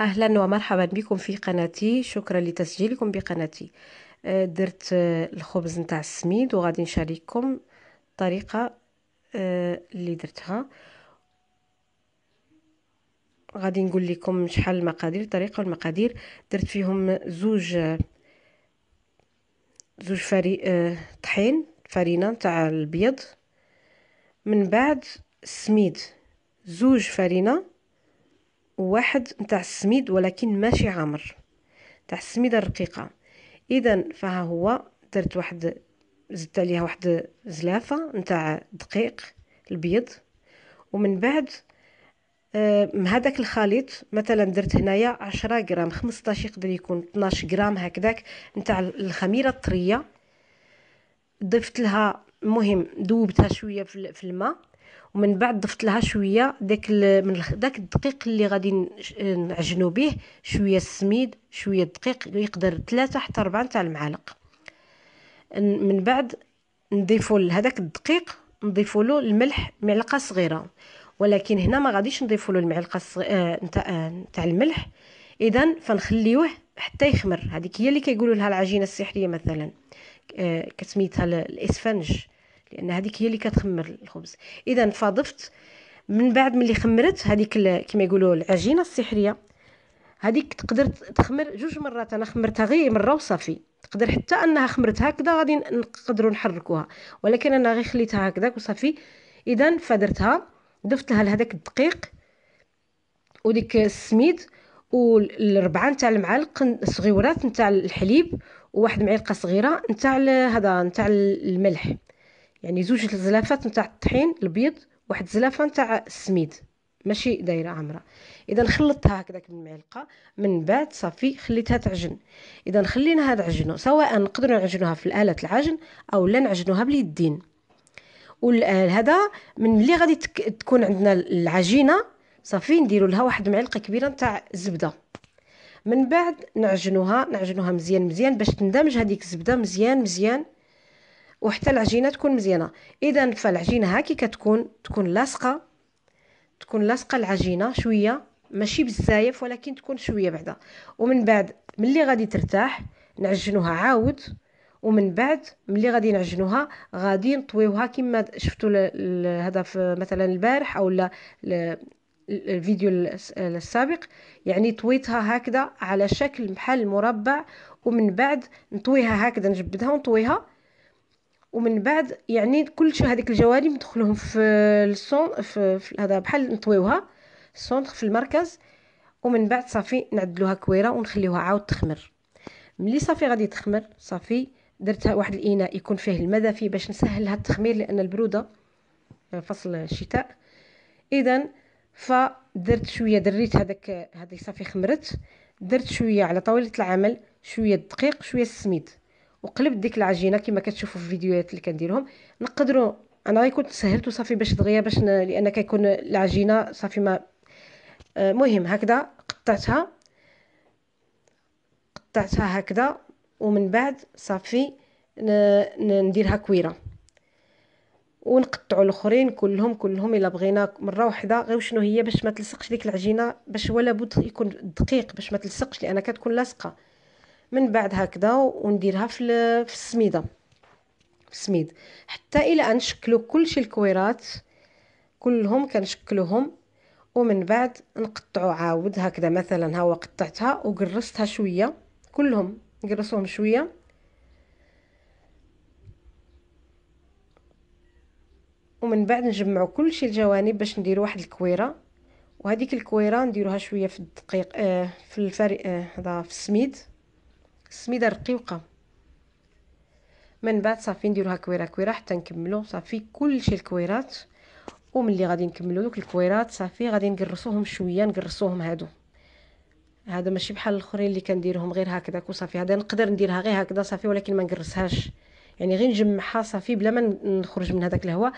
اهلا ومرحبا بكم في قناتي شكرا لتسجيلكم بقناتي أه، درت أه، الخبز نتاع السميد وغادي نشارككم الطريقه أه، اللي درتها غادي نقول لكم شحال المقادير الطريقه والمقادير درت فيهم زوج زوج فري طحين فرينه نتاع البيض من بعد السميد زوج فرينه واحد نتاع السميد ولكن ماشي عامر تاع السميده الرقيقه اذا فها هو درت واحد زدت عليها واحد زلافه نتاع دقيق البيض ومن بعد آه، هذاك الخليط مثلا درت هنايا 10 غرام 15 يقدر يكون 12 غرام هكذاك نتاع الخميره الطريه ضفت لها المهم ذوبتها شويه في الماء ومن بعد ضفت لها شويه داك من داك الدقيق اللي غادي نعجنو به شويه السميد شويه الدقيق يقدر ثلاثة حتى 4 تاع المعالق من بعد نضيفوا لهذاك الدقيق نضيفوا له الملح معلقه صغيره ولكن هنا ما غاديش نضيفوا له المعلقه آه، نتاع آه، نتاع الملح اذا فنخليوه حتى يخمر هذيك هي اللي كيقولوا لها العجينه السحريه مثلا آه، كسميتها الاسفنج لان هذيك هي اللي كتخمر الخبز اذا فضفت من بعد ملي خمرت هذيك كما يقولوا العجينه السحريه هذيك تقدر تخمر جوج مرات انا خمرتها غير مره وصافي تقدر حتى انها خمرت هكذا غادي نقدروا نحركوها ولكن انا غير خليتها هكذا وصافي اذا فدرتها ضفت لها هذاك الدقيق وديك السميد والربعه نتاع المعالق صغيرات نتاع الحليب وواحد معلقه صغيره نتاع هذا نتاع الملح يعني زوج زلافات نتاع الطحين البيض واحد زلافه نتاع السميد ماشي دايره عامره اذا خلطتها هكذاك بالمعلقه من بعد صافي خليتها تعجن اذا خلينا هذا تعجن سواء نقدروا نعجنوها في الاله العجن او لا نعجنوها باليدين وهذا من اللي غادي تكون عندنا العجينه صافي نديروا لها واحد معلقه كبيره نتاع الزبده من بعد نعجنوها نعجنوها مزيان مزيان باش تندمج هذيك الزبده مزيان مزيان وحتى العجينه تكون مزيانه اذا فالعجينه هاكي كتكون تكون لاصقه تكون لاصقه العجينه شويه ماشي بزاف ولكن تكون شويه بعدا ومن بعد ملي غادي ترتاح نعجنوها عاود ومن بعد ملي غادي نعجنوها غادي نطويوها كما شفتوا هذا في مثلا البارح او لا الفيديو السابق يعني طويتها هكذا على شكل بحال مربع ومن بعد نطويها هكذا نجبدها ونطويها ومن بعد يعني كل شيء هذيك الجوانب ندخلهم في السون في, في هذا بحال نطويوها السونتر في المركز ومن بعد صافي نعدلوها كويره ونخليوها عاود تخمر ملي صافي غادي تخمر صافي درتها واحد الاناء يكون فيه المدافي باش نسهلها التخمير لان البروده آه، فصل الشتاء اذا فدرت شويه دريت هذاك هذه صافي خمرت درت شويه على طاوله العمل شويه الدقيق شويه السميد وقلبت ديك العجينه كما كتشوفوا في الفيديوهات اللي كنديرهم نقدروا انا غير كنت سهلت وصافي باش دغيا باش ن... لان كيكون العجينه صافي ما المهم آه، هكذا قطعتها قطعتها هكذا ومن بعد صافي ن... نديرها كويره ونقطعوا الاخرين كلهم كلهم الا بغينا مره واحده غير شنو هي باش ما تلصقش ديك العجينه باش ولا بد يكون دقيق باش ما تلصقش لان كتكون لاصقه من بعد هكذا ونديرها في في السميده في السميد حتى الى ان نشكلو كلشي الكويرات كلهم كنشكلوهم ومن بعد نقطعو عاود هكذا مثلا ها هو قطعتها وقرصتها شويه كلهم نقرصوهم شويه ومن بعد نجمعو كلشي الجوانب باش نديرو واحد الكويره وهذيك الكويره نديروها شويه في الدقيق آه في الفري آه، هذا آه في السميد السميده رقيقه من بعد صافي نديروها كويره كويره حتى نكملو صافي كلشي الكويرات وملي غادي نكملو دوك الكويرات صافي غادي نقرصوهم شويه نقرصوهم هادو هذا ماشي بحال الاخرين اللي كنديرهم غير هكذاك وصافي هذا نقدر نديرها غير هكذا صافي ولكن ما نقرصهاش يعني غير نجمعها صافي بلا ما نخرج من هذاك الهواء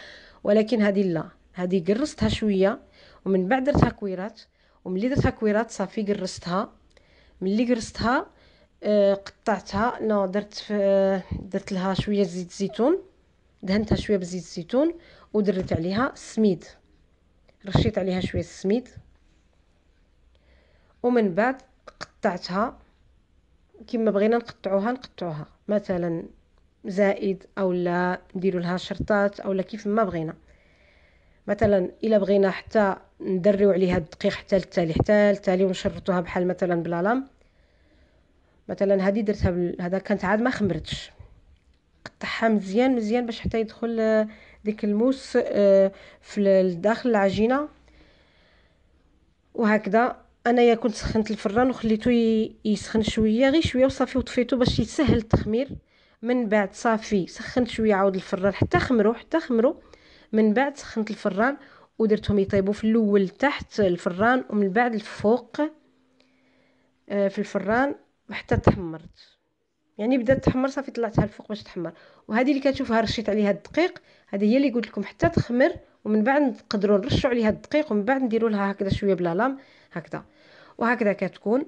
ولكن هذه لا هذه قرصتها شويه ومن بعد درتها كويرات وملي درتها كويرات صافي قرصتها ملي قرصتها أه، قطعتها نو درت درت لها شويه زيت الزيتون دهنتها شويه بزيت الزيتون ودرت عليها السميد رشيت عليها شويه السميد ومن بعد قطعتها كما بغينا نقطعوها نقطعوها مثلا زائد اولا نديروا لها شرطات اولا كيف ما بغينا مثلا الا بغينا حتى ندريو عليها الدقيق حتى التالي حتى التالي ونشرطوها بحال مثلا بلا مثلا هذه درتها هذا كانت عاد ما خمرتش قطعها مزيان مزيان باش حتى يدخل آه، ديك الموس آه، في الداخل العجينه وهكذا انايا كنت سخنت الفران وخليته يسخن شويه غير شويه وصافي وطفيته باش يسهل التخمير من بعد صافي سخنت شويه عاود الفران حتى خمروا حتى خمروا من بعد سخنت الفران ودرتهم يطيبوا في الاول تحت الفران ومن بعد الفوق آه، في الفران وحتى تحمرت يعني بدات تحمر صافي طلعتها الفوق باش تحمر وهذه اللي كتشوفها رشيت عليها الدقيق هذه هي اللي قلت لكم حتى تخمر ومن بعد نقدروا نرشوا عليها الدقيق ومن بعد نديروا لها هكذا شويه بلا لام هكذا وهكذا كتكون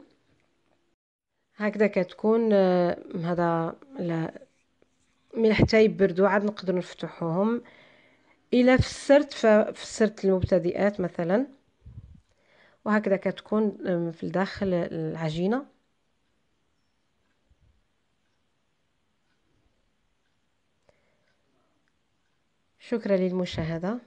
هكذا كتكون آه، هذا من حتى يبردوا عاد نقدروا نفتحوهم الا فسرت ففسرت المبتدئات مثلا وهكذا كتكون آه، في الداخل العجينه شكرا للمشاهدة